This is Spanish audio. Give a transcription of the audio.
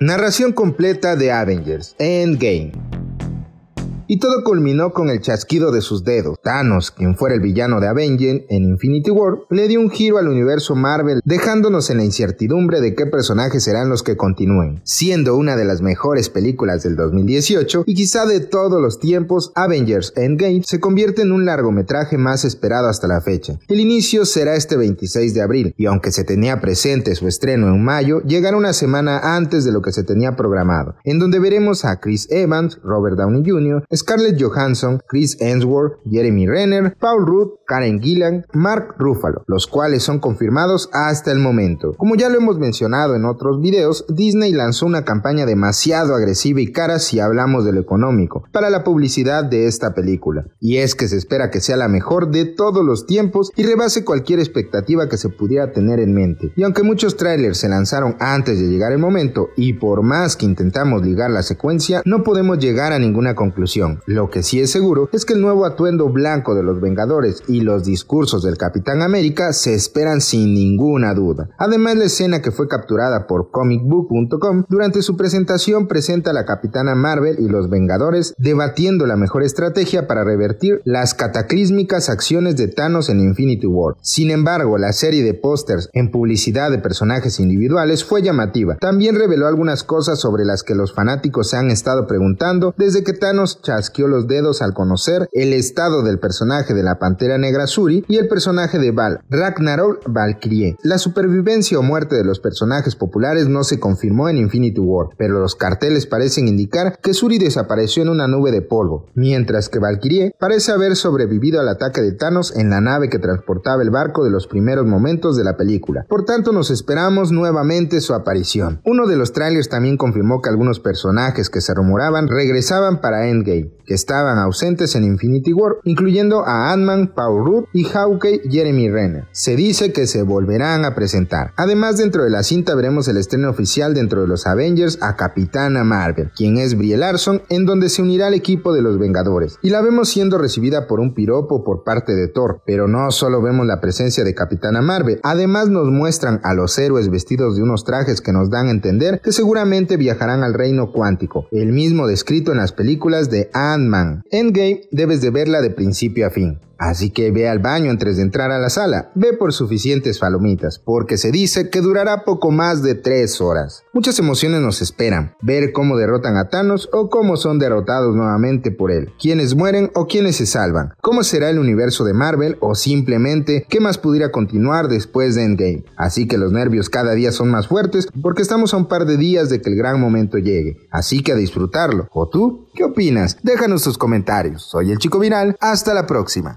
Narración completa de Avengers Endgame. Y todo culminó con el chasquido de sus dedos. Thanos, quien fuera el villano de Avengers en Infinity War, le dio un giro al universo Marvel, dejándonos en la incertidumbre de qué personajes serán los que continúen. Siendo una de las mejores películas del 2018 y quizá de todos los tiempos, Avengers Endgame se convierte en un largometraje más esperado hasta la fecha. El inicio será este 26 de abril, y aunque se tenía presente su estreno en mayo, llegará una semana antes de lo que se tenía programado, en donde veremos a Chris Evans, Robert Downey Jr., Scarlett Johansson, Chris Ensworth, Jeremy Renner, Paul Rudd, Karen Gillan, Mark Ruffalo, los cuales son confirmados hasta el momento. Como ya lo hemos mencionado en otros videos, Disney lanzó una campaña demasiado agresiva y cara si hablamos de lo económico, para la publicidad de esta película. Y es que se espera que sea la mejor de todos los tiempos y rebase cualquier expectativa que se pudiera tener en mente. Y aunque muchos trailers se lanzaron antes de llegar el momento, y por más que intentamos ligar la secuencia, no podemos llegar a ninguna conclusión. Lo que sí es seguro es que el nuevo atuendo blanco de los Vengadores y los discursos del Capitán América se esperan sin ninguna duda. Además, la escena que fue capturada por comicbook.com durante su presentación presenta a la Capitana Marvel y los Vengadores debatiendo la mejor estrategia para revertir las cataclísmicas acciones de Thanos en Infinity War. Sin embargo, la serie de pósters en publicidad de personajes individuales fue llamativa. También reveló algunas cosas sobre las que los fanáticos se han estado preguntando desde que Thanos Asquió los dedos al conocer el estado del personaje de la Pantera Negra Suri y el personaje de Val, Ragnarok Valkyrie. La supervivencia o muerte de los personajes populares no se confirmó en Infinity War, pero los carteles parecen indicar que Suri desapareció en una nube de polvo, mientras que Valkyrie parece haber sobrevivido al ataque de Thanos en la nave que transportaba el barco de los primeros momentos de la película. Por tanto, nos esperamos nuevamente su aparición. Uno de los trailers también confirmó que algunos personajes que se rumoraban regresaban para Endgame do. que estaban ausentes en Infinity War, incluyendo a Ant-Man, Paul Rudd y Hawkeye Jeremy Renner. Se dice que se volverán a presentar. Además, dentro de la cinta veremos el estreno oficial dentro de los Avengers a Capitana Marvel, quien es Brie Larson, en donde se unirá al equipo de los Vengadores. Y la vemos siendo recibida por un piropo por parte de Thor, pero no solo vemos la presencia de Capitana Marvel, además nos muestran a los héroes vestidos de unos trajes que nos dan a entender que seguramente viajarán al reino cuántico, el mismo descrito en las películas de Ant man Endgame debes de verla de principio a fin. Así que ve al baño antes de entrar a la sala. Ve por suficientes palomitas, porque se dice que durará poco más de 3 horas. Muchas emociones nos esperan. Ver cómo derrotan a Thanos o cómo son derrotados nuevamente por él. Quiénes mueren o quiénes se salvan. Cómo será el universo de Marvel o simplemente qué más pudiera continuar después de Endgame. Así que los nervios cada día son más fuertes porque estamos a un par de días de que el gran momento llegue. Así que a disfrutarlo. ¿O tú? ¿Qué opinas? Déjanos tus comentarios. Soy el Chico Viral. Hasta la próxima.